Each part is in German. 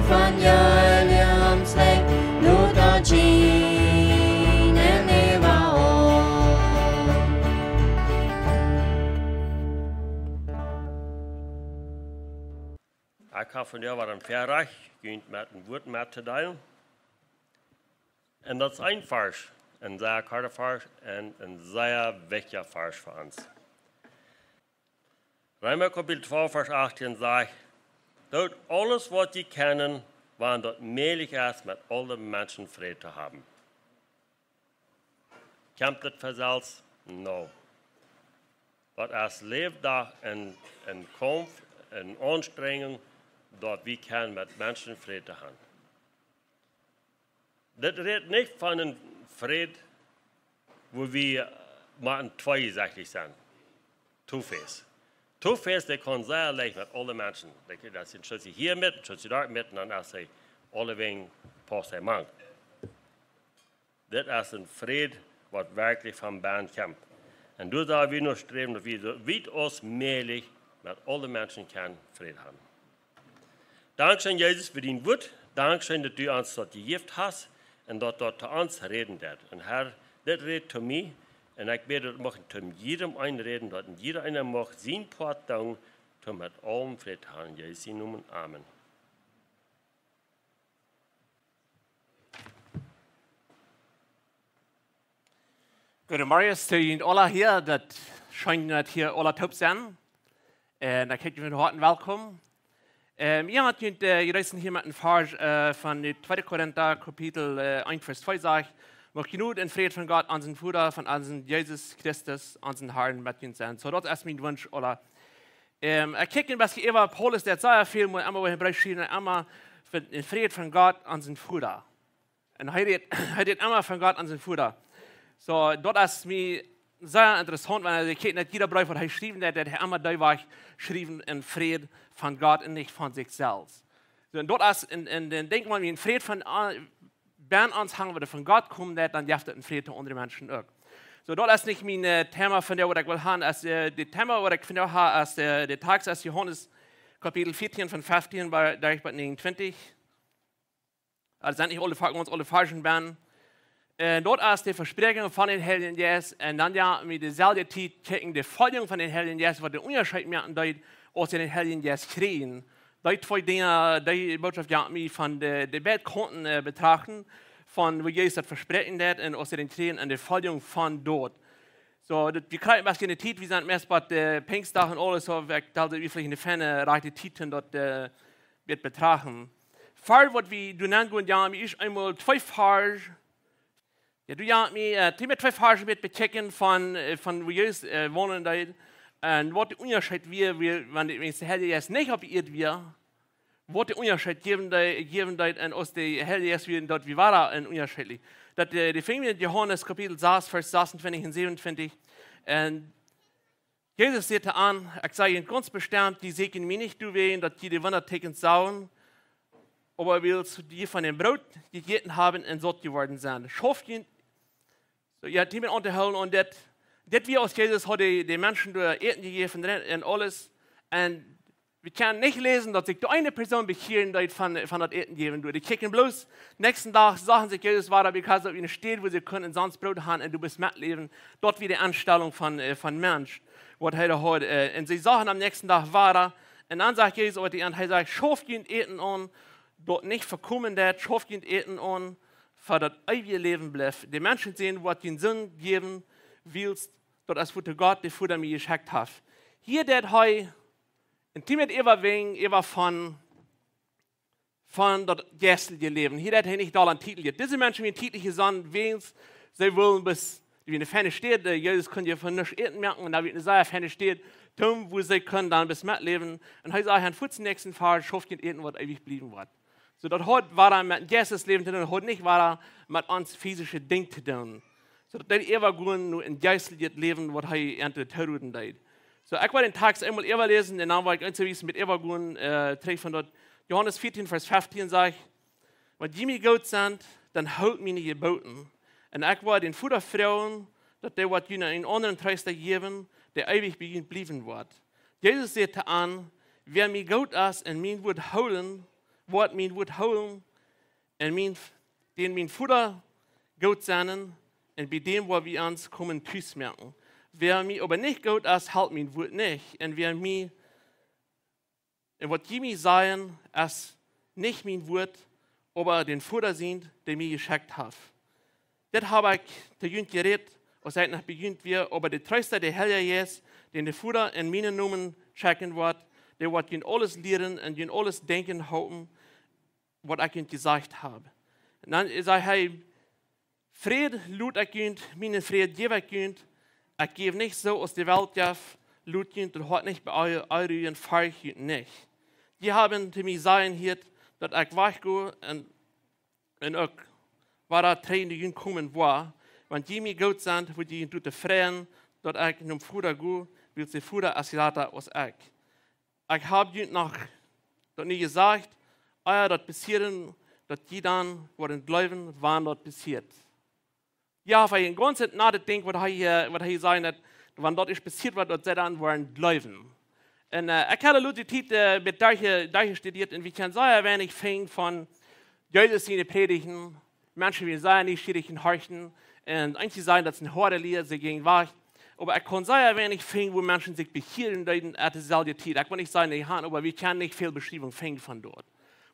faniale am slek lutogine nevao. Jeg kaffonør var en fjærdag, gynt med en vurt med til deg. En das ein Farsch, ein sehr karter Farsch, und ein sehr vecher Farsch für uns. Reimer Kapitel 2, Vers 18 sagt, Dort alles, wat je kennen, waren dort mehlig met alle mensen Menschen te zu haben. Kämpft das für No. Wat als leeft daar een, een komf, een aanstrenging, dat we kunnen met mensen vrede gaan. Dat redt niet van een vrede waar we maar een twee zijn. Two-face. Toen feest ik kon zeggen like, met alle mensen. Like, dat zijn stukje hier met, stukje daar met en dat als hij alle wegen pas zijn man. Dit is een vrede wat werkelijk van baan komt. En door daar we nog streven dat we wit als mogelijk met alle mensen kan vrede hebben. Dankzij Jezus die woord. Dankzij dat u ons dat gegeven hebt en dat dat te ons reden deed. En Herr, dit redt tot mij Und ich werde das machen, um jedem einreden, dass jeder einer macht sein Part down, mit allem Fried haben, Jesus Namen. Amen. Guten Morgen, es sind alle hier, das scheint nicht hier alle top sein. Und ich kriegt euch von heute willkommen. Ähm, ihr habt hier mit einem Vers äh, von 2. Korinther, Kapitel 1, eh, Vers 2 gesagt. Maar genoeg en vrede van God, aan zijn voeder, van aan zijn Jezus Christus, aan zijn Herrn met ons zijn. Zo, dat is mijn wens. Oder. Ähm, er kijkt best even Paulus, der zei veel, maar immer in Hebreeën schrijven, allemaal in immer van God aan zijn voeder. En hij Und hij redt immer von Gott, aan zijn voeder. Zo, dat is mijn sehr interessant, weil er geht, nicht jeder Brief, was er geschrieben hat, der hat immer da war, geschrieben in Frieden von Gott und nicht von sich selbst. So, und dort ist, in, in, in denkt man, wie in Frieden von, äh, wenn bønn hans handler fra Gud kom det, den gjør en fred til andre mennesker òg. Så da er ikke min tema for das Thema, vil ich det tema jeg vil ha, er det tags av Johannes kapitel 14 von 15, der ich bei 29. Also sind nicht alle, uns alle falschen Bären. Äh, dort ist die Versprechung von den Heiligen Jesus und dann ja mit derselben Zeit checken die Folgen von den Heiligen Jesus, was den Unterschied merken dort, aus den Heiligen Jesus kriegen die zwei Dinge, die Botschaft ja von der Debattkonten äh, betrachten, von wo Jesus das Versprechen hat und aus den Tränen und der Folgerung von dort. So, das, wir kriegen was in der Tit, wir sind erst der äh, Pinkstag und alles, so, wir dachten, wir in der Ferne reiche Titel dort äh, wird betrachten. Fall, was wir tun, gehen, ja, ist einmal zwei Farben, ja, du ja, äh, die mit zwei Farben wird bechecken von, äh, von wo Jesus äh, wohnen, da, und was der Unterschied wäre, wenn die Herr jetzt nicht auf wäre, Worte und aus der de Herr Jesu dort wie war er unterschiedlich. Dat de, de Finger in Johannes Kapitel 6, Vers 26 und 27. Und Jesus sieht an, ich sage Ihnen ganz bestimmt, die sehen mir nicht du wehen, dass die die Wandertecken sauen, aber willst die von dem Brot gegeten haben und satt geworden sein. hoffe, ihn, so, ihr habt jemand unterhalten und das, das wie aus Jesus hat die, die Menschen durch Erden gegeben und alles. Und wir können nicht lesen, dass sich die eine Person bekehren wird von, von das Eten geben würde. Die kicken bloß nächsten Tag, sagen sie, Jesus war da, because auf ihnen steht, wo sie können, sonst Brot haben und du bist mitleben. Dort wie die Anstellung von, äh, von Mensch, was heute heute. Äh, und sie sagen am nächsten Tag, war da, und dann sagt Jesus und er sagt, schauf ihn Eten an, dort nicht verkommen, der schauf ihn Eten an, für das ewige Leben bleibt. Die Menschen sehen, was den Sinn geben willst, dort als Gott, der vor mir geschickt hat. Hier, der heute Intimet overving, over von, von das geistliche Leben. Hier hat er nicht einen Titel Diese Menschen werden Titel gesandt, wegen sie wollen bis, wie eine Ferne steht, Jesus könnt ihr von nichts Eten merken, und da wird eine Sache Ferne steht, dumm, wo sie können dann bis mitleben. Und heute sage ich, an den nächsten Fall schafft ihr Eten, was ewig blieben wird. So, das heute war er mit geistliches Leben zu heute nicht war er mit uns physischen Dingen zu tun. So, das ist eher immer nur ein geistliches Leben, was er erntet, tun, tut. So, ek wil in teks eenmal ewe den en dan wil ek uitwys met ewe gaan uh, trek van dat Johannes 14 vers 15 sê want Jimmy Goat sand dan hout mine geboten en ek word in voeder vrouwen dat der wat jünger in anderen Treister geben, der ewig blieben wird. Jesus sagte an, wer mir Goat as und min wird holen, wird min wird holen, und min, den min Futter Goat seinen, und bei dem, wo wir uns kommen, tüß merken. wer mich aber nicht gut ist, hält mein Wort nicht. Und wer mich, und was die mir sagen, ist nicht mein Wort, aber den Vater sind, der mir geschickt hat. Das habe ich der Jünd geredet, und seit nach beginnt wir, aber der Tröster, der Herr ist, den der Vater in meinen Namen checken wird, der wird ihn alles lehren und ihn alles denken halten, was ich ihm gesagt habe. Und dann sagt er, hey, Fried lud ich ihn, meine Fried gebe ich Ek gebe nicht so aus der Welt af, lud jünt und hat nicht bei eure, eure nicht. Die haben zu mir sein hier, dass ich wachgehe und, und auch war da drei jünt kommen war, wenn die mir gut sind, wo die jünt tut freien, dass ich nun Fuder gehe, will sie Fuder als Jata aus ich. Ich habe jünt noch dort nie gesagt, euer dort passieren, dass die dann, wo den Gläubigen waren, dort passiert. Ja, weil im Grunde nicht denkt, was ich hier sagen, dass, wenn dort ist passiert, was dort dann waren Leuven. Und äh, ich die Leute, die äh, mit solche, solche studiert, und wie kann sagen, wenn ich fing von den predigen, Menschen wie sein, die Schädigen horchen, und eigentlich sagen, dass ein Hordelier sie gehen wahr. Aber ich kann sagen, wenn ich fing, wo Menschen sich behielten, dann hat es auch die Zeit. Ich kann nicht sagen, ich habe, aber wir können nicht viel Beschreibung finden von dort.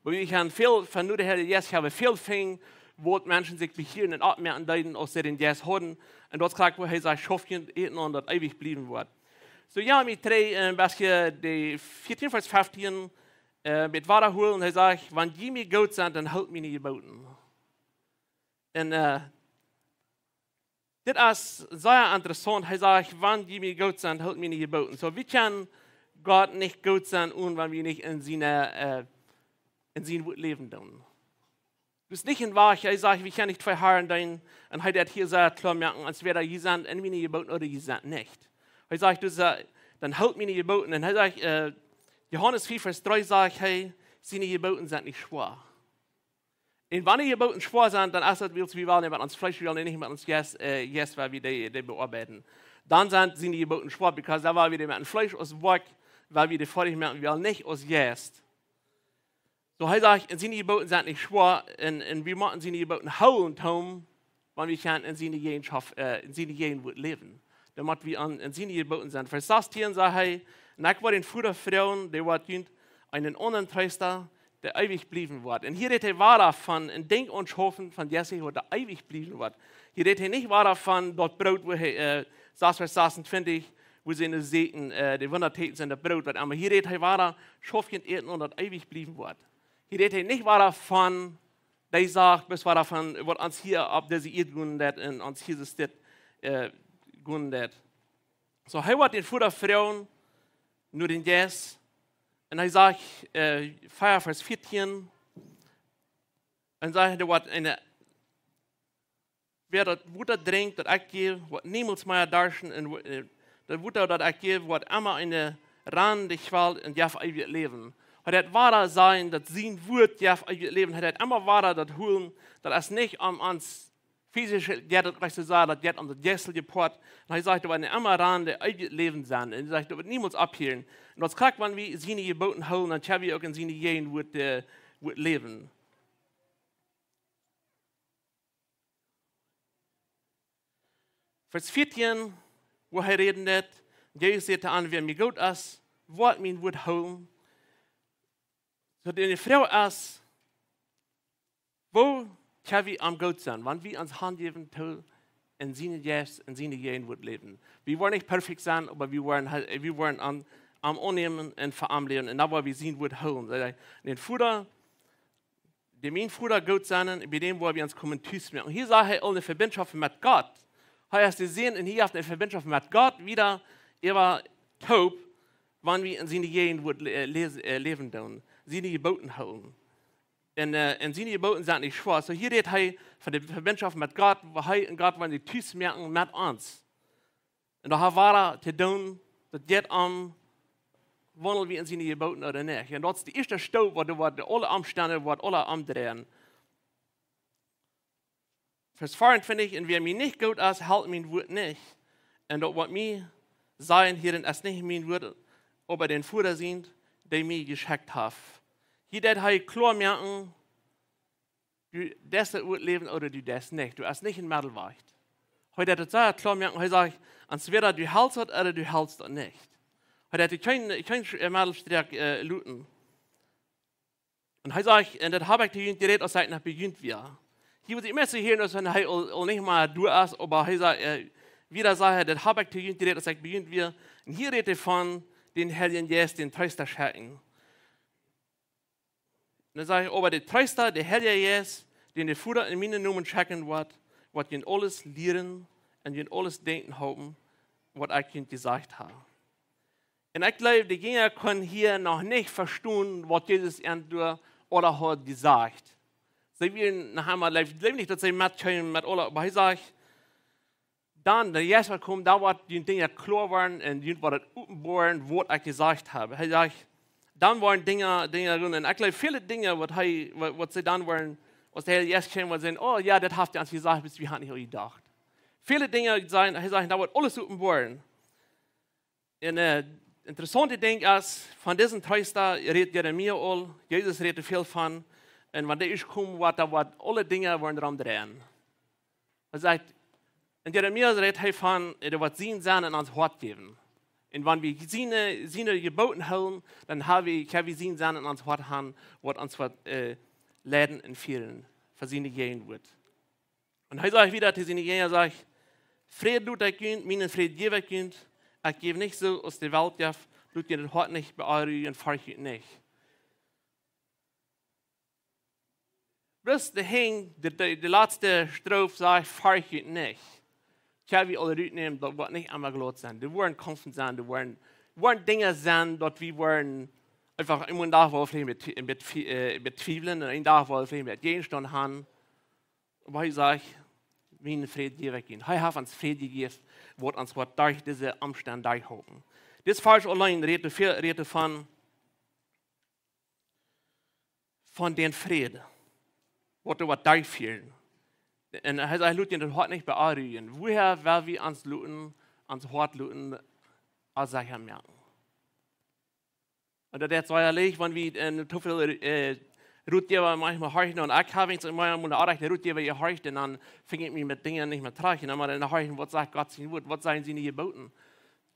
Aber wir können viel von nur der jetzt, ich habe viel fing, vårt menneskens begivenhet at mer enn deiden og ser en jæs hånden, en dot skrak hvor heisa sjofjen eten og dat evig bliven vårt. Så jeg mi tre en baske de 14 vers øh, 15 mit und er sagt, wenn je mi godt sind, den halt mi nie geboten. Und uh, das ist sehr interessant Er sagt, wenn je mi godt sind, halt mi nie geboten. So wie kann Gott nicht gut sein, und wenn wir nicht in seiner äh, sein leben dürfen. Dus nicht in Wahrheit, ich sage, wir können nicht verharren, denn und heute hat hier gesagt, klar merken, als wäre da jemand entweder geboten oder jemand nicht. Ich sage, du sagst, dann haut mir nicht geboten. Und er sagt, äh, Johannes 4, Vers 3 sagt, hey, seine Geboten sind nicht schwer. Und wenn die Geboten schwer sind, dann ist das, wir wollen nicht mit uns Fleisch, wir wollen nicht mit uns Gäste, äh, yes, weil wir die, die bearbeiten. Dann sind seine Geboten schwer, weil da war wieder mit dem Fleisch aus Wort, weil wir die Freude merken, wir wollen nicht aus Gäste. Så har in sine Geboten sind nicht schwer, und, wir machen sine Geboten und Tom, wenn wir in sine gehen, äh, in gehen, wo leben. Dann machen wir an, in sine Geboten sind. Für das Tieren sagt er, und ich war den früher Frauen, der war einen anderen Unentreister, der ewig blieben wird. Und hier redet er wahr davon, in Denk und Schofen von Jesse, wo der ewig blieben wird. Hier redet er nicht wahr davon, dort Brot, wo er, äh, saß, was saßen, finde ich, wo sie in den Segen, äh, die Wundertäten sind, der Brot wird. Aber hier redet er wahr, Schofchen Erden und dort ewig blieben wird. Hier redet nicht davon, der sagt, bis war davon, wird uns hier ab der sie gründet und uns dieses das äh, gründet. So, er hat den Futter Frauen, nur den Jess, und er sagt, äh, Feier Vers 14, und sagt, er hat eine wer das Wutter trinkt, das ich gebe, wird niemals mehr darschen. Und äh, das Wutter, das ich gebe, wird immer eine Rand, die Welt und darf ewig leben hat det vara sein, dass sein Wort ja leben, hat det immer wahrer dass holen, dass es nicht um uns physische der das recht zu sagen, dass det um das Jessel geport. Und er sagt, wenn immer ran, der eigene Leben sein, und er sagt, wird niemals abhielen. Und das kriegt man wie seine Geboten holen, dann kann wir auch in seine gehen wird, wird leben. Vers 14, wo er redet, Jesus sagte an, wer mir gut ist, wird mein Wort holen. So die fra ist, wo kan vi am Gott sein, wenn wir uns Hand geben toll in seine Jahres, in seine Jahren wird leben? Wir wollen nicht perfekt sein, aber wir wollen, halt, äh, wir wollen an, am Annehmen und verarmleben. Und da wollen wir sehen, wird holen. Den Bruder, der mein Bruder Gott sein, bei dem wollen wir uns kommen, machen. Und hier sagt halt er, eine Verbindung mit Gott. Hier hast du sehen, und hier hast du eine Verbindung mit Gott wieder über Taub, wann wir in seine Jahren wird äh, äh, leben seine Geboten halten. Und, äh, und die Geboten sind nicht schwer. So hier redet er halt von der Verbindung mit Gott, wo er halt und Gott wollen die Tüß merken mit uns. Und da war er zu tun, dass jetzt am wandeln wir in die Geboten oder nicht. Und das ist die erste Stau, wo du alle Umstände, wo alle umdrehen. Vers finde ich, und wer mir nicht gut ist, hält mein Wort nicht. Und dort was mir sein, hier in es nicht mein Wort, ob er den Führer sind, der mir geschickt hat. Hier det har klar merken, du das Ur leben oder du das nicht. Du hast nicht in Mittelweicht. Heute hat er klar merken, heute sage ich, entweder du hältst oder du hältst nicht. Heute hat er kein Mittelstreck äh, looten. Und heute sage ich, und das habe ich die Jugend geredet, als ich beginnt wir. Hier wird immer so hören, dass wenn er nicht mal du hast, aber heute sagt er, wieder sage das habe ich die Jugend geredet, als beginnt wir. Und hier redet er von den Herrn Jesus, den Teusterschrecken dann sage ich, oh, aber der Priester, der Herr der Jesus, den der Vater in meinen Namen checken wird, wird ihn alles lehren und ihn alles denken haben, was ich ihnen gesagt habe. Und ich glaube, die Jünger können hier noch nicht verstehen, was Jesus entweder oder hat gesagt. Sie werden nachher mal leben nicht, dass sie mitkommen mit Urlaub, aber ich sage, dann, der Jesus kommt, da wird die Dinge klar werden und die wird das offenbaren, was ich gesagt habe. Ich sage, dan waren dingen, dingen doen. En eigenlijk viele dingen wat, hij, wat, wat ze dan waren, was hij eerst kwam, was in, oh ja, dat heeft hij ons gezegd, bis dus wir hatten hier gedacht. Viele dingen zijn, hij zegt, dat wordt alles open worden. En äh, interessante ding is, van deze trooster redt Jeremia al, Jezus redt er veel van. En wanneer ik kom, wat, wat alle dingen worden erom draaien. Hij zegt, en Jeremia redt hij van, er wordt zien zijn en ons Wort geven. Und wenn wir seine, seine Geboten haben, dann haben wir, können wir sehen, sein in uns Wort haben, was uns wird, äh, Läden empfehlen, für seine Gegend wird. Und heute sage ich wieder zu seine Gegend, sage ich, Fried tut er könnt, meinen Fried gebe er ich gebe nicht so aus der Welt, ja, tut ihr den Wort nicht, bei euren Furchen nicht. Bloß der Hing, die, der, der letzte Strophe sagt, Furchen nicht. Kjær vi alle utnemt, det var nicht einmal gelot sein. Die wollen Konfen sein, die wollen, waren Dinge sein, dort wir waren einfach immer ein Tag, wo mit, mit, äh, mit Zweifeln und ein Tag, wo mit Gegenstand haben. Aber ich sage, wie ein Fried direkt gehen. Hei, haf ans Fried gegeben, wird uns Wort durch diese Umstand durchhoben. Das falsch allein rede viel rede von von den Frieden, was du was durchführen. Und er hy loot in dit hart net by Arien. Woher werden wir ans looten, ans hart looten als hy hom merken. Und der zweierlich, wenn wir in Tuffel Rutje war manchmal horchen und ich habe jetzt in meinem Mund auch der Rutje war ihr horchen, dann fing ich mich mit Dingen nicht mehr tragen, aber dann horchen, was sagt Gott sein Wort, was seien sie nicht geboten.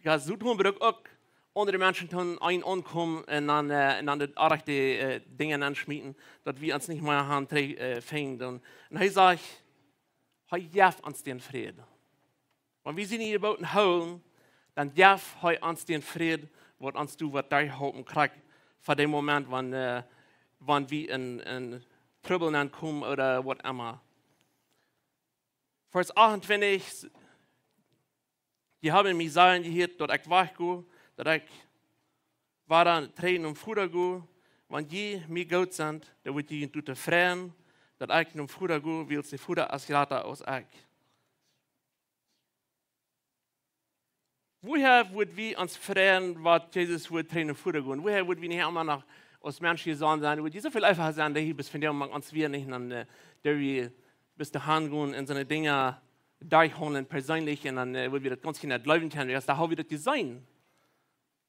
Ja, so tun wir auch andere Menschen tun ein ankommen und dann, äh, und dann auch die äh, Dinge anschmieden, dass wir uns nicht mehr haben, äh, uh, fängt. Und, und ich sage, har Jeff ans din fred. Om vi in i båten holen, dann Jeff har ans din fred, vad ans du vad dig hopen krack för den moment wann, äh, wann eh, vi in, in Trübeln ankommen oder was immer. Vers 28, die haben mich sagen gehört, dort ich wach go, dort ich war dann Tränen und Futter go, wenn die mir gut sind, dann wird die in tute Freien, den eigenen Bruder gut wie die Bruder Asiater aus Eik. Woher würden wir uns freuen, was Jesus wird trainen Bruder gehen? Woher würden wir nicht immer noch aus Menschen sein, würde so viel einfacher sein, der hier bis von dem man uns wir nicht, dann, äh, der wir bis dahin gehen in so eine Dinge durchholen persönlich und dann äh, würden wir das ganz genau glauben können. Erst da haben wir das gesehen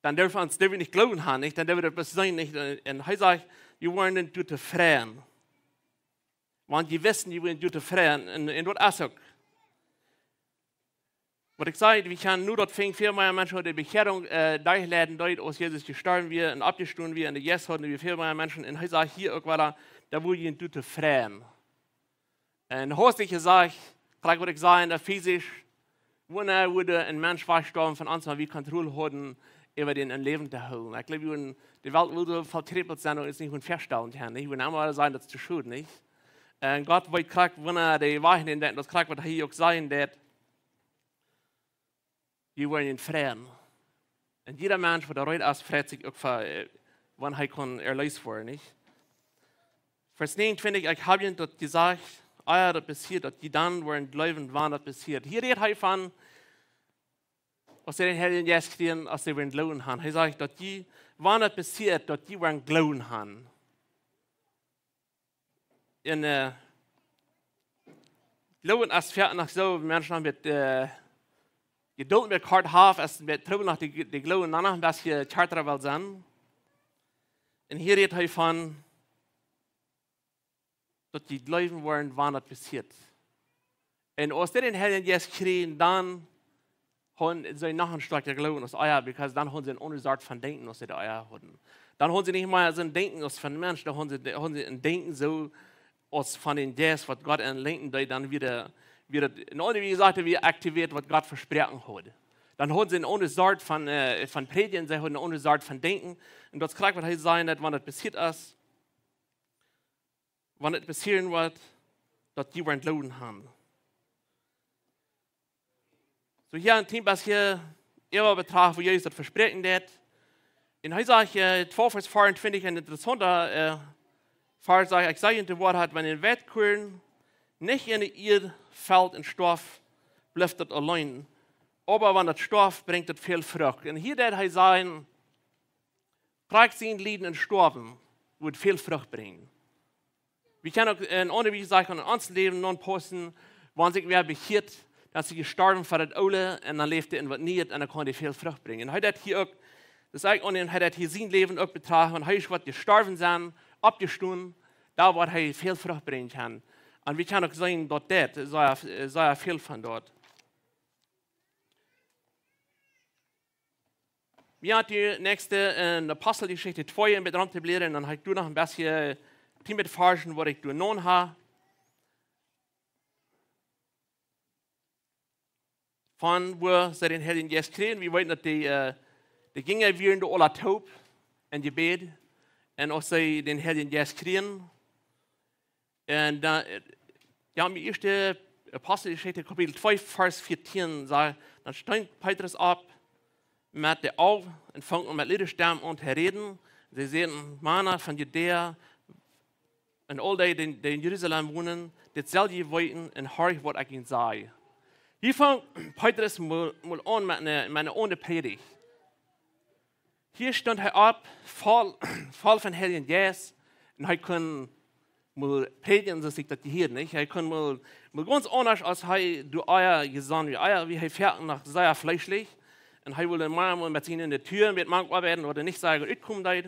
dann dürfen wir uns dürfen nicht glauben haben, nicht? dann dürfen wir das sein nicht. Und er sagt, wir wollen den Tüte freien. Want die wissen, die werden dort freien in, in dort Assok. Was ich sage, wir können nur dort fing viel Menschen die Bekehrung äh, durchleben, dort, aus Jesus gestorben wird und abgestorben wird, und jetzt hatten wir viel mehr Menschen in Häuser hier auch da, da wo die in dort freien. Und häuslich gesagt, gerade würde ich sagen, da physisch, wunder wurde ein Mensch verstorben von uns, weil wir Kontrolle hatten, über den Leben zu holen. Ich glaube, die Welt würde vertrieben sein und ist nicht verstanden haben. Ich würde einmal sagen, das ist zu schuld, nicht? En God weet graag wanneer de wagen in dat, dat graag wat hij ook zijn dat. Je wordt in vrede. En jeder mens wat eruit als vreet zich ook voor wanneer hij kon erlezen worden. Vers 29, ik heb je dat gezegd, ja, dat passiert, dat je dan worden blijven wanneer dat passiert. Hier redt hij van, als ze den Herrn Jesus kreeg als ze werden geloven hebben. Hij zegt dat je, wanneer dat passiert, dat je werden geloven hebben. in äh, loven as fjärden nach so människan mit äh, eh, je dood met hard half as nach die Glauben glowen nana was je charter wel zijn. En hier redt hij von, dass die Glauben waren, wanneer het passiert. Und aus dit in hen jes kreen dan haben sie nachher starker Glauben aus Eier, weil dann haben sie eine Unsart von Denken aus den Eier. Dann haben sie nicht mal so ein Denken aus von Menschen, dann haben sie ein Denken so, uns von dem, Geist, was Gott lenken die dann wieder, wieder ohne wie gesagt, wie aktiviert, was Gott versprechen hat. Dann haben sie eine andere Sorte von, äh, von Predigen, sie haben eine andere Sorte von Denken. Und das kann was sein, dass wenn das passiert ist, wenn das passieren wird, dass die wir entladen haben. So hier ein Team, was hier immer betraf, wo Jesus das Versprechen hat. In Heisach äh, 12, Vers 24 finde ich ein interessanter äh, Falls euch ich sage in dem Wort wenn ihr Wettkuren nicht in ihr fällt in Stoff, bleibt das allein. Aber wenn das Stoff bringt das viel Frucht. Und hier der heißt sein, Praxin liegen in Stoffen, wird viel Frucht bringen. Wir können auch äh, in Unterricht sagen, in unserem Leben non posten, wenn sich wer bekehrt, dass sie gestorben für das Ole und dann lebt er in was nicht und dann kann er viel Frucht bringen. Und heute hat hier auch, das sagt und hat hier sein Leben auch betragen und heute ist was gestorben sein opgestoen, daar waar hij veel vrucht kann. Und wir können auch ook dort dat dit, er viel von dort. Wir haben die nächste eh, in Apostelgeschichte 2 in Betracht geblieben, dann habe ich noch ein bisschen die mit Farschen, was ich genommen habe. Von wo sie den Herrn jetzt kriegen, wir wollen, dass die, die gingen wir in der Ola Taub, in die Bede und auch also sei den Herrn hedningjæskrigen. Und uh, ja, i første apostelgeschichte, kapitel 2, vers 14, sagt, dann steigt Petrus ab, mit der auf und fängt mit Liederstamm und herreden. Sie sehen Männer von Judäa und all die, die, in Jerusalem wohnen, die selber wollten und hören, was ich ihnen sage. Hier fängt Petrus mal, an mit einer, mit Predigt. Hier stand er ab, voll, voll von Heiligen Geist. Und er kann mal predigen, so sieht das hier nicht. Er kann mal, mal ganz anders als er, du Eier gesandt, wie euer, wie er fährt nach sehr fleischlich. Und er will mal mit ihnen in der Tür mit Mann arbeiten oder nicht sagen, ich komme da.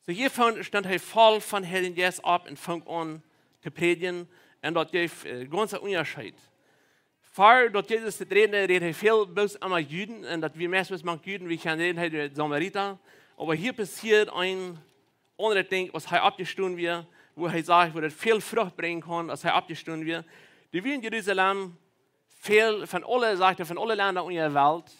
So hier stand er voll von Heiligen Geist ab und fängt an zu predigen. Und dort gibt es äh, ganzer Unterschied. Far dat Jesus zu reden, reed hij veel bloos aan Juden. En dat wie mensen met Juden, wie gaan reden, hij de Samariter. Aber hier passiert ein anderes Ding, was hij abgestoßen wird, wo er sagt, wo er viel Frucht bringen kann, was hij abgestoßen wird. Die wir in Jerusalem, viel von alle, sagt er, von alle Länder in der Welt,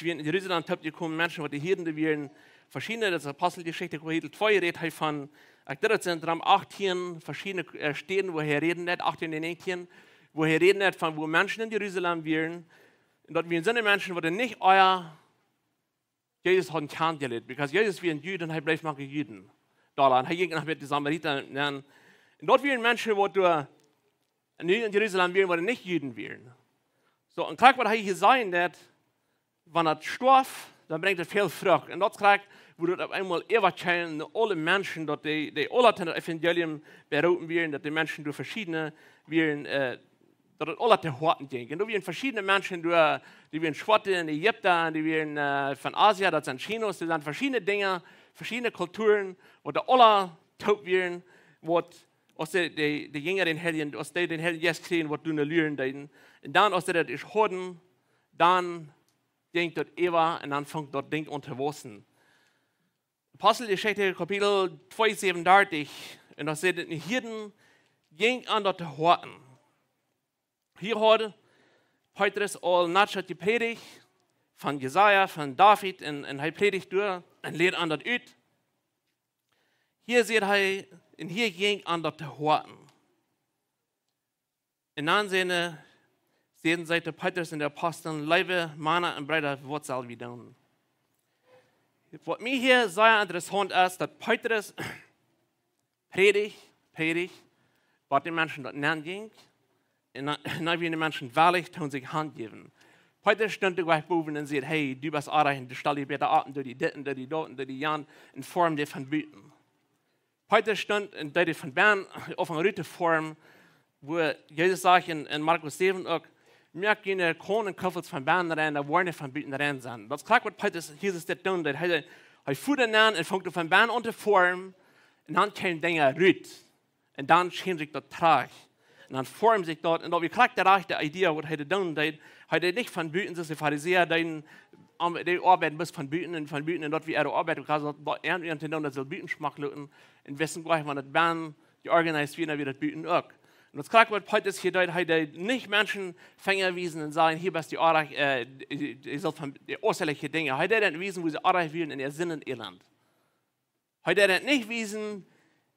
in Jerusalem gekommen, Menschen, die hier in der Welt, verschiedene, das ist Apostelgeschichte, Kapitel 2, redet hij von, ich dachte, es sind 18 verschiedene Stellen, wo er reden, 18 und 19, woher reden nicht von, wo Menschen in Jerusalem wären. Und dort wären seine Menschen, die nicht euer Jesus hat Kern gelitten, because Jesus wie ein und er bleibt manche Juden. Und er ging nach mit den Samaritern ne? Und dort wären Menschen, wo du in Jerusalem wären, wo nicht Juden wären. So, und kriegt, was er hier sein hat, wenn er stirbt, dann bringt er viel Frucht. Und dort kriegt, wo dort auf einmal Evangelien, alle Menschen, dort die, die alle das Evangelium beraten wären, dass die Menschen durch verschiedene wären, äh, Dat het alle te horten denken En er waren verschiedene Menschen, äh, die, die waren Schwatte in Ägypten, die waren äh, von Asien, das sind Chinos, das sind verschiedene Dinge, verschiedene Kulturen, wo die alle taub werden, wo die, die, die Jünger den Helden, als die den Helden jetzt sehen, was du in Lüren deuten. Und dann, als die das ist hören, dann denkt dort Eva und dann fängt dort Ding unterwossen. Apostelgeschichte, Kapitel 237, und da seht ihr, Hirten ging an dort horten hier heute, heute ist all Natschat die Predigt von Jesaja, von David in, in die Predigt durch, ein Lied an das Üt. Hier sieht er, in hier ging an das Horten. In Ansehen sehen Seite Petrus in der Aposteln Leibe, Mana und breiter Wurzel wie down. Was mir hier sehr interessant ist, dass Petrus predigt, predigt, was den Menschen dort nennen ging nicht wie die Menschen wahrlich tun sich Hand geben. Heute stünde gleich oben und sagt, hey, du bist erreichen, du stellst dir bitte ab, du die Ditten, du die Doten, du die Jan, in Form der von Büten. Heute stund in der von Bern auf einer Rüte Form, wo Jesus sagt in, in Markus 7 auch, mir gehen der Kronen Kaffels von Bern rein, da wollen von Büten rein sein. Das klar, was heute Jesus das tun, da hat er fuhr den an und fängt von Bern unter Form, und dann kommen Dinge rüt, und dann schien sich der Trag und dann formen sich dort. Und wie we der daaruit de idee was hij doen deed. Hij deed niet van buiten, dus de fariseer die arbeiten bis von Büten und von Büten und dort wie er arbeitet, kann also dort irgendwie dann das Büten schmacken und wissen gleich, wann das Bahn die organisiert wie das Büten auch. Und das Krack wird heute ist hier dort, heute nicht Menschen fängen wiesen und sagen, hier bist die Arach, äh, die sollt von äußerlichen Dingen. Heute dann wiesen, wo sie Arach wählen in ihr Sinnen und ihr Land. Heute dann nicht wiesen,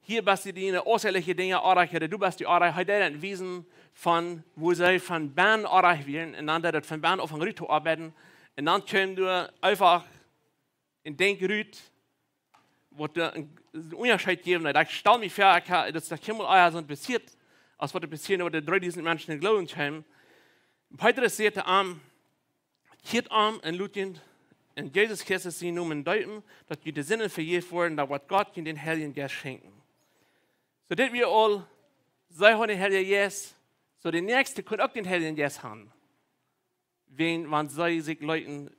hier bist du die äußerlichen Dinge erreichen, du bist die erreichen. Heute ein Wesen von, wo sie von Bern erreicht werden, und dann das von Bern auf den Rüte arbeiten, und dann können du einfach in den Rüte, wo du einen Unterschied geben, ich stelle mich vor, dass der Himmel euer sind passiert, als würde passieren, wo die 3000 Menschen in den Glauben kommen. Heute ist der Arm, hier Arm in Lutien, in Jesus Christus sie nun in Deuten, dass die Sinne verjährt wurden, da wird Gott in den Heiligen Geist schenken. So det vi all sier hun en helge yes, So die nächste können auch den Herrn yes haben. Wenn man sich Leuten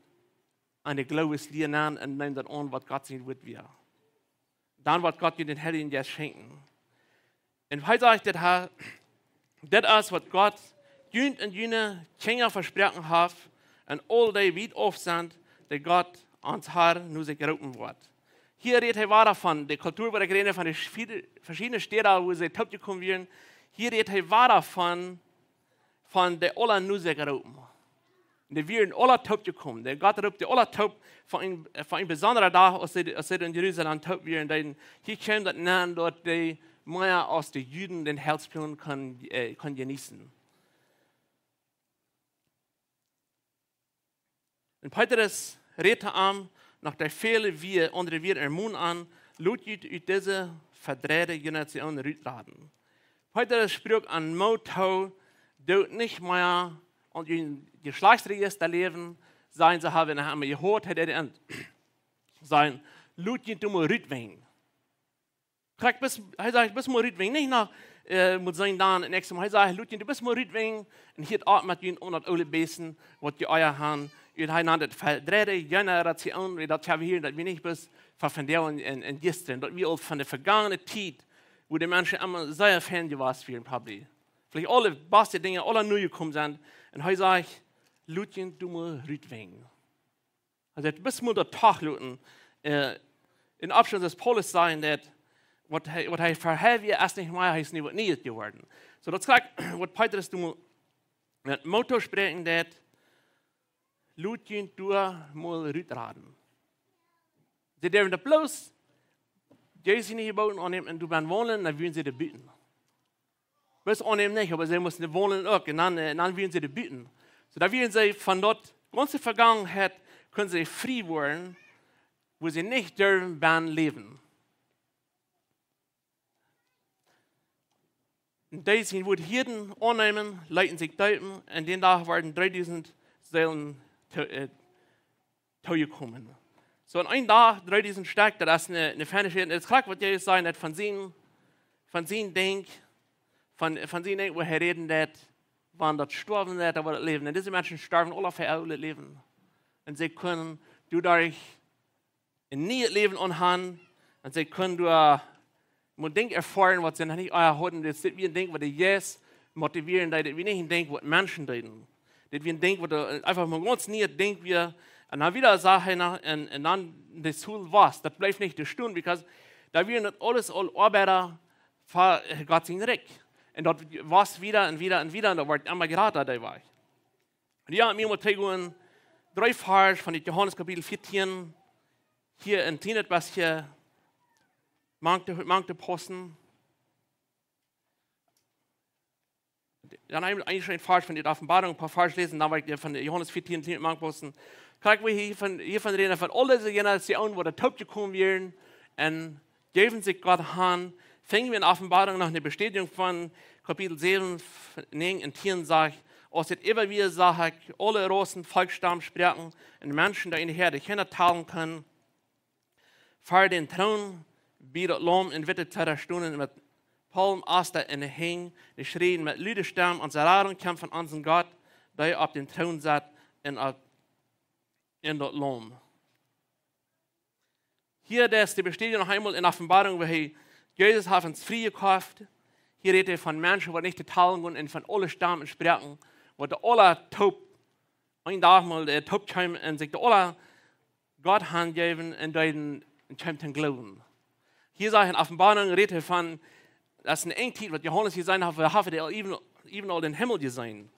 an der Glaubes lernen und nehmen dann an, was Gott sehen wird wir. Dann wird Gott dir den Herrn yes schenken. Und heute sage ich das, das ist, was Gott jünd und jüne Kinder versprochen hat und all die weit auf sind, der Gott ans Haar nur sich gerufen wird. Hier redet er wahr davon, die Kultur Kulturbereich redet von den verschiedenen Städten, wo sie Töpfe konvieren. Hier redet er wahr davon, von der alle Nussegruppen. Die wir in alle Töpfe kommen. Der Gott ruft die alle Töpfe von einem ein besonderen Tag, als er in Jerusalem Töpfe werden. Hier kommt das Namen dort, die mehr aus den Juden den Herzpillen können, äh, können genießen. Und Petrus redet am, nach der vielen wir unter wir ermun an, Leute aus diese verdrehte Generation rausladen. Heute das Spruch an Motto, dort nicht mehr und in Geschlechtsregister leben, sein sie haben, haben wir gehört, hat er sein Leute tun wir rütwingen. Krieg bis, er sagt, bis mal rütwingen, nicht nach, äh, mit seinen Damen nächstes Mal, er sagt, Leute, du bist mal rütwingen, und hier atmet ihn unter Ole Besen, was die Eier haben, uiteinander verdrede generasie dat we hier, dat we niet best van vandaag en, en gisteren, dat we al van de vergangene tijd, waar de mensen allemaal zeer fan geweest waren, probably. Vielleicht alle beste dingen, alle nieuw gekomen En hij zei, Lutjen, du moet rütwingen. Hij zei, bis dat Tag, luten. Uh, in option des Paulus zijn dat, wat hij, wat als niet meer, hij niet wat niet geworden. So dat is Petrus, du moet met Motor dat, Lútin tour mol rutraden. Ze durven de plus, Jezus niet gebouwd aan hem en toen ben wonen, dan willen ze de buiten. Best aan hem niet, maar ze moesten wonen ook en dan, eh, willen ze de bieten. Zodat so, da willen ze van dat ganze vergangenheid kunnen ze vrij worden, wo ze niet durven ben leven. En deze wordt hierden aannemen, leiden zich duipen en den dag werden 3000 zeilen Uh, kommen. So an einem Tag, drei diesen Stück, da ist eine, eine Fernsehschicht, das Krack, was ihr sagen, hat von sehen, von sehen denkt, von, von sehen denkt, woher reden das, wann das sterben wird, aber das Leben. Und diese Menschen sterben alle für ihr Leben. Und sie können dadurch ein neues Leben anhaben und sie können durch äh, man denkt erfahren, was sie noch nicht ah, erhalten, das ist wie ein Denk, was die jetzt motivieren, das wir nicht Denk, was Menschen denken. Deswegen äh, denken wir, einfach von uns nicht, denken wir, und dann wieder sage ich, und, dann das Tool was, das bleibt nicht Stunde, weil da wir nicht alles all arbeiten, für äh, Gott sein Reich. Und dort war es wieder und wieder und wieder, und da wird immer geraten dabei. Und ja, mir muss zeigen, drei Vers von Johannes Kapitel 14, hier in Tinet, was hier manche, manche Posten, dann eigentlich schon falsch, wenn ihr da Offenbarung ein paar falsch lesen, dann weil ihr von Johannes 14, 10 Markus Kijk, wir hier von, hier von reden, von all diese Generationen, wo der Tod gekommen werden und geben sich Gott an, fangen wir in Offenbarung nach eine Bestätigung von Kapitel 7, 9 und 10 sagt, aus der immer wieder sagt, alle großen Volksstamm sprechen und Menschen, die in der Herde Kinder teilen können, fahr den Thron, bietet Lohn in Witte, Terra Stunden mit Palm, aster in de hing, die schreien mit lüder Stimmen, unsere Raden kämpfen unseren Gott, der auf den Thron sitzt und in der Lohn. Hier das, die besteht noch einmal in Offenbarung, wo Jesus hat uns frei gekauft. Hier redet er von Menschen, die nicht geteilt und von allen Stammen sprechen, wo der alle Taub, ein Tag mal der Taub kommt und sich der alle Gott hand geben und deinen kommt den Glauben. Hier sagt in Offenbarung redet er von das ist ein eng Titel, was Johannes hier hat, hat er even, even den Himmel gesehen.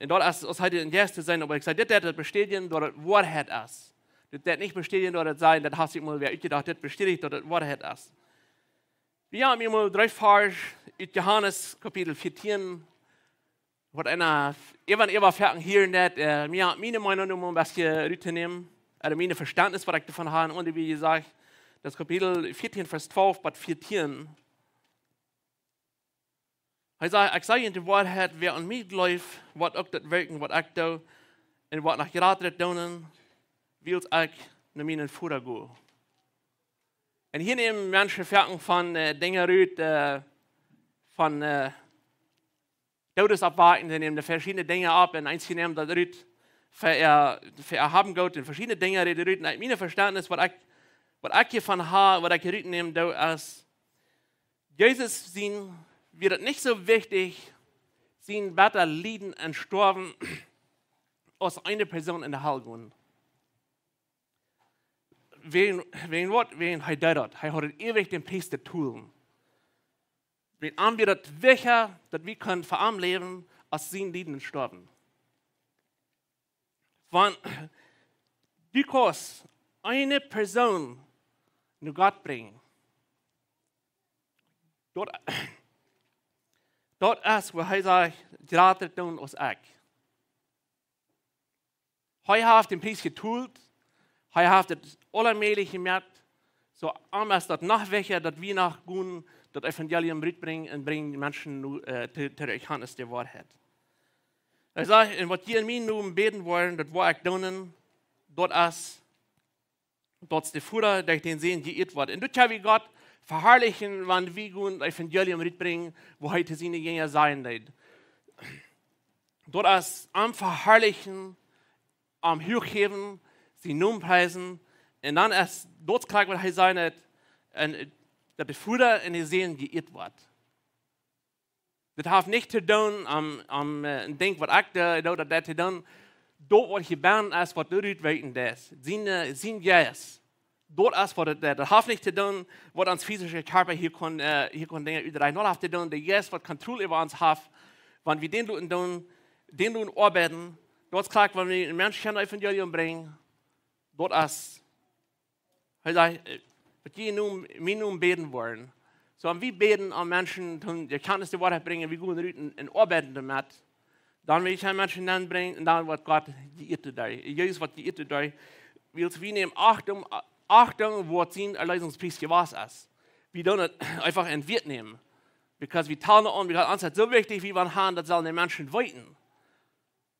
Und dort ist es heute in der ersten sein, aber ich sage, das hat bestätigen, dort Wort hat es. Das hat nicht bestätigen, dort das sein, das hast du immer wieder gedacht, das bestätigt, dort Wort hat es. Wir haben immer drei Verse in Johannes Kapitel 14, wo einer, irgendwann, irgendwann fährt hier und das, äh, mir meine Meinung um ein bisschen rübernehmen, oder meine Verständnis, was ich davon habe, und wie gesagt, das Kapitel 14, Vers 12, Bad 14, Hij zei, ik zei in de waarheid, wie aan mij gelooft, wat ook dat werken wat ik doe, en wat ik raad doen, wil ik naar mijn voeder gaan. En hier nemen mensen verken van äh, dingen uit, äh, van äh, Todesabwarten, sie nehmen verschiedene Dinge ab, und eins nehmen das uit für, ihr, für ihr haben Gott, und verschiedene Dinge reden uit. Und mein Verständnis, was ich, was ich hiervon habe, was ich hier nehme, ist, Jesus sind wird es nicht so wichtig, sind weiter Lieden Sterben aus einer Person in der Halgun. Wen, wen wird, wen heiratet, heiratet ewig den Priester tun. Wen anbietet welcher, dass wir können verarmt leben, als sind Lieden entstorben. Wenn du kannst eine Person nur Gott bringen, dort Dort ist, wo har jeg drevet noen hos jeg? Har jeg haft en pris getult? Har jeg haft det gemerkt? So anders, dass nachwächer, dass wir nach guten, das Evangelium mitbringen und bringen die Menschen nur, äh, zu, der Erkenntnis der Wahrheit. Ich sage, was die in mir nun beten wollen, das war ich tun, dort ist, dort ist der Führer, der ich den sehen, die ihr wird. Und das habe ich Gott, verherrlichen, Forherligen van das evangelium ritbring, wo heute seine jenja sein wird. Dort as am Verherrlichen, am Hochheben, sie nun preisen, und dann erst dort krag wird er sein, und der Befuder in den Seelen geirrt wird. Das hat nicht zu tun, am, am äh, Denk, was ich da, oder das zu tun, dort, wo ich gebern, ist, was du rührt wegen des. Sine, sine, yes dort is wat het, dat hoeft niet te doen, wat ons fysische Körper hier kan, uh, äh, hier kan dingen uitdraaien. Nog te doen, de Jezus wat controle over ons heeft. Want wie den doen doen, den doen arbeiten, dort krijgt, wenn wir een mens in het evangelium brengen, dort is, hij zei, eh, wat je nu, mij nu beten worden. Zo, so, wie beten aan mensen, toen je kennis de waarheid brengen, wie goed eruit en, en arbeiten damit. Dan wil je mensen dan brengen en dan wordt God die eerste daar. Jezus wat die eerste daar. Wil we nemen Achtung Achtung, wat sin Erlösungspriester was ist. Wir dürfen einfach in Wert nehmen. Because wir teilen und wir haben es so wichtig, wie wir haben, dass die Menschen weiten.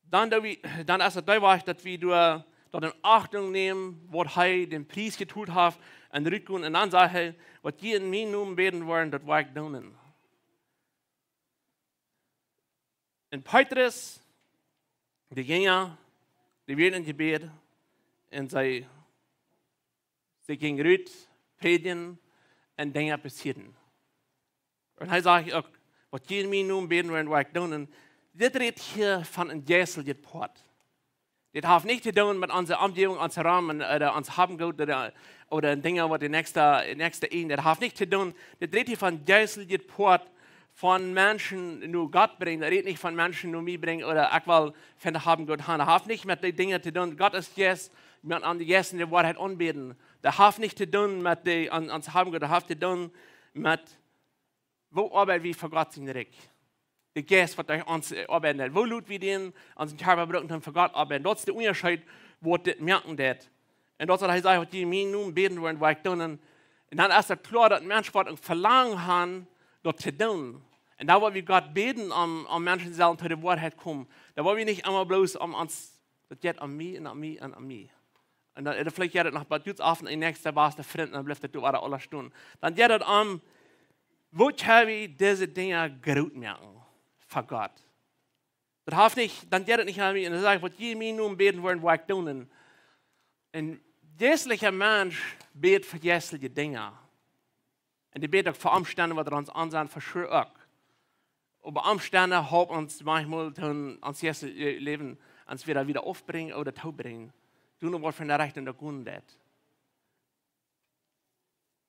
Dann, dann ist es deutlich, dass wir durch, durch in Achtung nehmen, was er den Priest getut hat, und rückgehen und dann sagen, was die in mir nun beten wollen, das war ich tun. In Petrus, die Jünger, die werden in Gebet und sie Ze ging uit, predigen Dinge dingen Und er sagt, zei ook, wat jullie nu bidden en wat ik doen, dit redt hier von einem Jessel das Port. Das hat niets zu tun mit unserer Umgebung, onze Rahmen oder unserem habengoed oder, oder Dinge, wat die nächste, de nächste een. Dit heeft niets te doen. Dit redt hier van Jessel das Port von Menschen nur Gott bringen. Er redet nicht von Menschen nur mir bringen oder ich will von haben Gott haben. hat nicht mit den Dingen zu tun. Gott ist jetzt, man an die Jessen der Wahrheit anbeten. Det har ikke til døgn med det, an, ans Hamburg, det har til døgn med hvor arbeider wir for Gott sin Rik. Øh, der gäst, was euch ans arbeiten Wo lut wir den an den Körperbrücken dann für Gott arbeiten. Dort ist der Unterschied, wo das merken det. Und dort soll ich sagen, die mir nun beten wollen, weil ich dann. Und dann ist das klar, dass Menschen was verlangen haben, dort zu tun. Und da wollen wir Gott beten, um, um Menschen selber zu der Wahrheit kommen. Da wollen wir nicht immer bloß um uns, das geht an mich und an mich und an mich. Und dann, vielleicht En noch bei flög gärdet nach Bad Gudsaften der nästa bas där föräldrar blev det vara alla stund. Dan gärdet om, eh, vad har vi dessa dingar grot med för Gott? Det hoffe ich, dann gärdet nicht an mich, und ich, was je mir nun beten wollen, wo ich tun. Ein jässlicher Mensch betet für jässliche Dinge. Und die betet auch für Umstände, was uns ansehen, für schön auch. Aber Umstände haben uns manchmal dann ans jässliche Leben, uns wieder wieder aufbringen oder taubringen. bringen du nu vor förrättande kundet.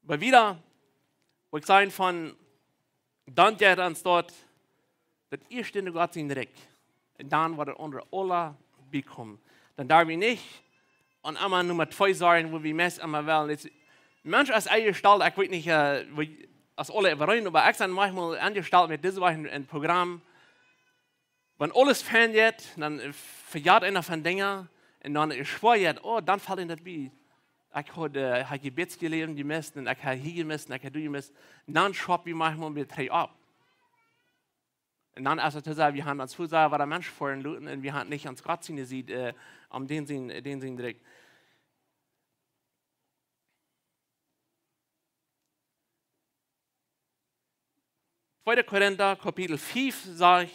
Aber wieder, wo ich sagen von Dante anstatt, das erste Gott in Dreck. Und dann war der andere alle bekommen. Dann darf ich nicht und einmal Nummer zwei sagen, wo wir messen, einmal wollen. Jetzt, Mensch als eingestellt, ich weiß nicht, äh, wo, als alle überreden, aber ich bin manchmal angestellt mit diesem Woche ein Programm. Wenn alles fängt, dann verjagt einer von Dingen, En dan ich het oh, dann fällt in dat bij. Ik had uh, gebedsgeleerden gemist, en ich habe hier gemist, en ik had daar gemist. Dan schop je manchmal met drie op. Und dann, als er gesagt wir haben als Zusage, war der Mensch vorhin looten, und wir haben nicht ans Gott sehen, äh, um den sehen, den sehen direkt. Vor der Korinther, Kapitel 5, sage ich,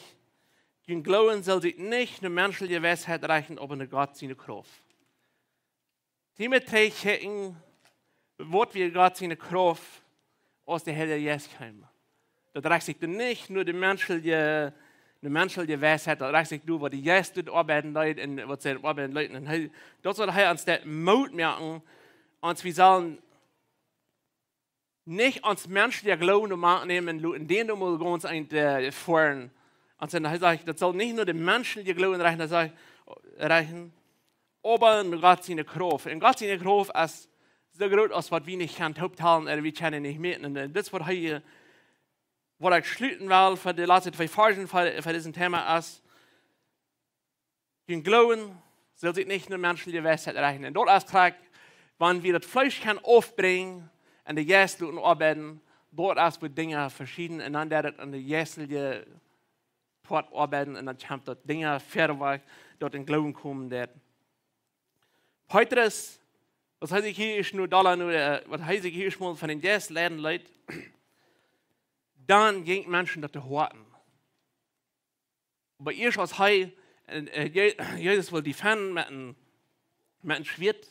Dein Glauben soll sich nicht eine menschliche Weisheit reichen, aber eine Gott seine Kraft. Timothy hätten Wort wie Gott seine Kraft aus der Helle Jesu kommen. Das reicht sich nicht nur die menschliche eine menschliche Weisheit, das reicht sich nur, was die Jesu arbeiten Leute und was sie arbeiten Leute. Und das soll er uns der Mut merken, und wir sollen nicht uns menschliche Glauben machen, nehmen, in denen wir uns eigentlich fahren und dann sage ich, das soll nicht nur den Menschen die Glauben reichen, das soll reichen, aber in Gott seine Kraft. In Gott seine Kraft ist so groß, als was wir nicht können, haupthalten, oder äh, wir können nicht mitnehmen. Äh, das, was ich, was ich schließen will für die letzten zwei Folgen für, für diesen Thema, ist, den Glauben soll sich nicht nur Menschen die Weisheit erreichen. Und dort ist krank, wenn wir das Fleisch können aufbringen und die Jesu arbeiten, dort ist, wo Dinge verschieden einander und die Jesu hårdt arbejde, og han kommer til denne færdigvagt, dort in Glauben kommen Dort. Heute eh, was heißt ich hier, ist nur Dollar, nur, was heißt ich hier, ist mal von den eh, Jazz lernen, Leute, dann gehen Menschen dort horten. Aber ihr was hei, Jesus will die Fan mit einem Schwert,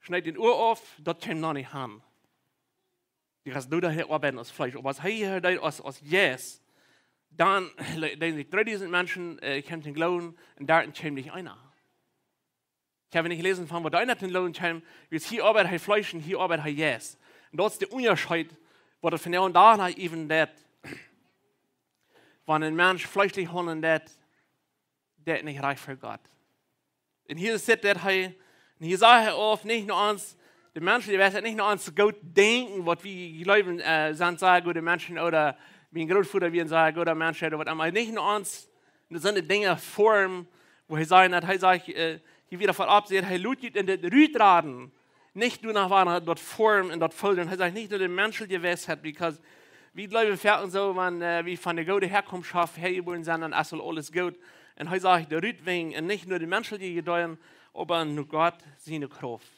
schneidet den Uhr auf, dort kommt noch nicht hin. Die kannst du daher arbeiten als Fleisch. Aber was hei, hier, aus, als Jazz, dann leden sich 3000 Menschen, äh, kommen den Glauben und da kommt nicht einer. Ich habe nicht gelesen, von wo einer den Glauben kommt, wie es hier arbeitet, hier Fleisch und hier arbeitet, hier Jäs. Und dort ist der Unterscheid, wo das von der und da eben das, wenn ein Mensch fleischlich handeln das, das nicht reich für Gott. Und hier sitzt das hier, und hier sagt er oft, nicht nur uns, die Menschen, die werden nicht nur uns zu Gott denken, was wir glauben, äh, sind sehr gute Menschen oder Min grootvader wie zei, goede mensheid, wat maar niet in ons zijn dingen vorm, waar hij zei, dat hij zei, je wieder van afzeer, hij loet je in de ruutraden. Niet doen naar waar dat vorm en dat folder. Hij zei, niet door de menselijke hat, because wie die Leute verhalten so, wenn äh, wie von der guten Herkunft hergeboren sind, dann ist alles gut. Und heute sage ich, der Rütwing, und nicht nur die Menschen, die gedeihen, aber nur Gott, seine Kraft.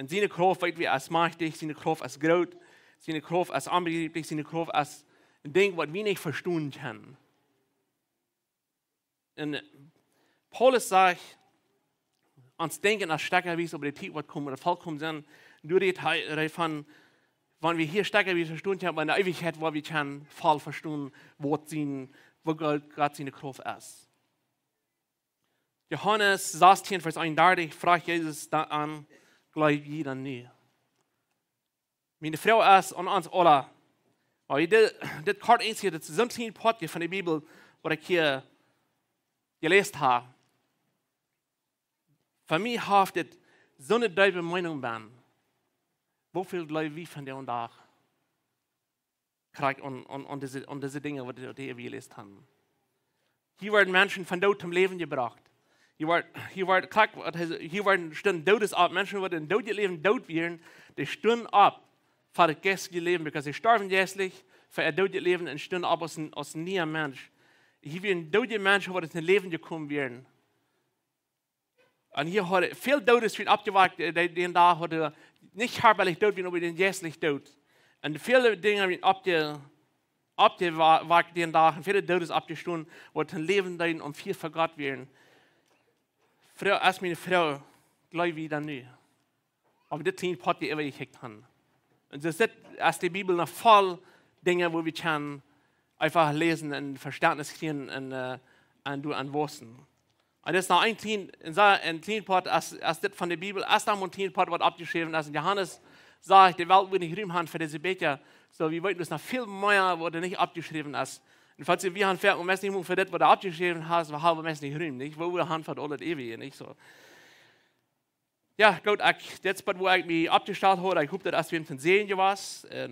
Und seine Kraft, weil wir als mächtig, seine Kraft als groß, sine krov as aanbiding, sine krov as een ding wat wir nicht verstehen können. En Paulus sagt, uns Denken als stärker wie über die Tiefe was kommen oder vollkommen sind, nur die Teil von, wenn wir hier stärker wie verstehen haben, in der Ewigkeit, wo wir können Fall verstehen, wo sein, wo Gott seine Kraft ist. Johannes 16, Vers 31, fragt Jesus da an, glaubt jeder nicht meine Frau ist und uns alle. Maar dit, dit kort eens hier, dit is een potje van de Bijbel wat ik hier gelezen heb. Voor mij heeft dit zo'n duive mening ben. Hoeveel blijven wie van die dag? Krijg an, an, an, diese, an diese Dinge, die, die wir gelesen haben. Hier werden Menschen von dort zum Leben gebracht. Hier werden, hier werden, hier werden Stunden Todes Menschen, die in Tod leben, Tod werden, die Stunden ab für ett gästligt liv, because jag starven gästligt, für ett dödligt Leben en stund av oss, oss nya människa. Hier wird ein deutscher Mensch, der ins Leben gekommen werden. Und hier hat viel Todes wird abgewagt, äh, den da hat nicht körperlich tot, aber den jässlich tot. Und viele Dinge werden abge, abgewagt den da, und viele Todes abgestoßen, wo den Leben dein und viel vergott werden. Frau, als meine Frau, gleich wieder nie. Aber das Team hat die immer gekriegt haben. Und das ist die Bibel noch voll Dinge, wo wir können einfach lesen und Verständnis kriegen und, äh, und du anwursten. Und das ist noch ein kleiner so ein von der Bibel, erst einmal ein kleiner Part, was abgeschrieben ist. Johannes sagt, die Welt wird nicht rühm haben für diese Becher. So, wir wollten das noch viel mehr, was nicht abgeschrieben ist. Und falls wir haben, wir nicht für das, was er abgeschrieben hat, wir haben es nicht rühm, Nicht? Wo wir haben, für alles ewig. Nicht? So ja, godt, at det spørgsmål er mig opdaget her. Jeg håber, at vi kan se det was. Jeg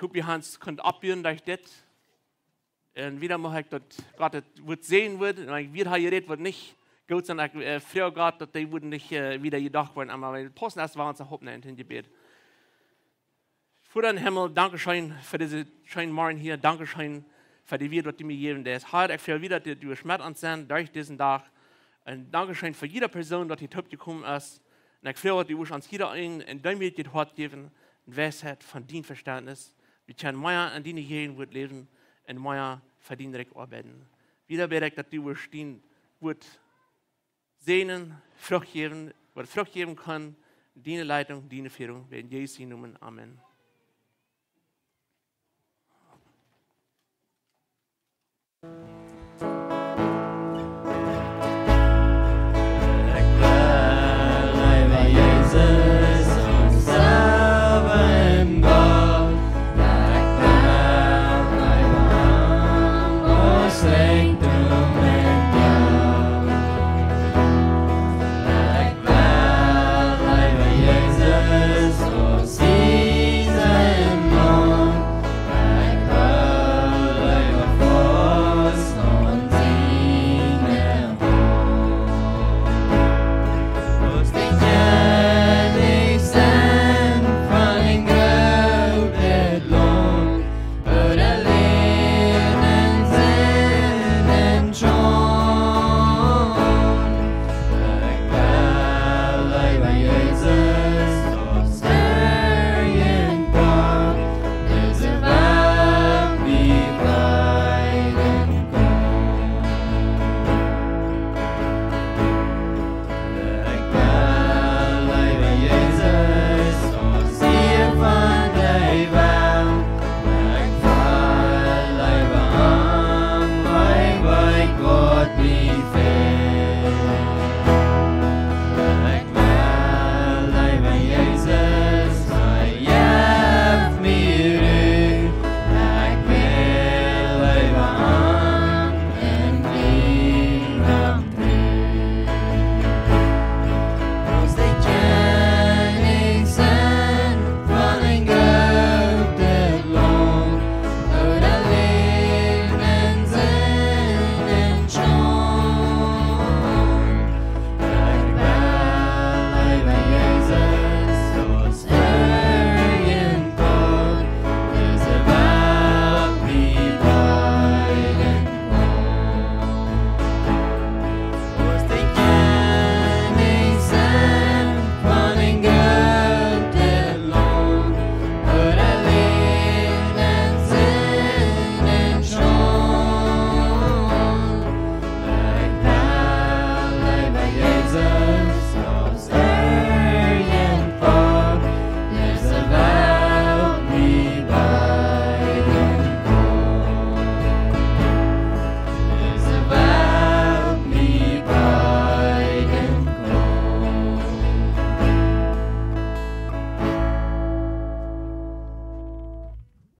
håber, at könnt kan opbygge dig det. Und wieder mache halt ich dort, Gott das wird sehen wird, und ich wir hier reden, wird nicht gut sein, äh, früher Gott, dass die würden nicht äh, wieder gedacht werden, aber wenn Posten erst waren, so hoffen in Gebet. Für den Himmel, danke schön für diese schönen Morgen hier, danke schön für die Welt, die mir geben. Der ist hart, ich fühle wieder, dass du schmerzt uns sind durch diesen Tag ein Dankeschön für jede Person, die hier gekommen ist. Und ich freue mich, dass wir uns jeder ein das Wort geben, eine Weisheit von deinem Verständnis. Wir können mehr an deine Jungen leben und mehr für dein Recht arbeiten. Wieder bitte ich, dass du uns dein Wort sehnen, Frucht geben, was Frucht geben kann, deine Leitung, deine Führung. Wir in Jesu Namen. Amen.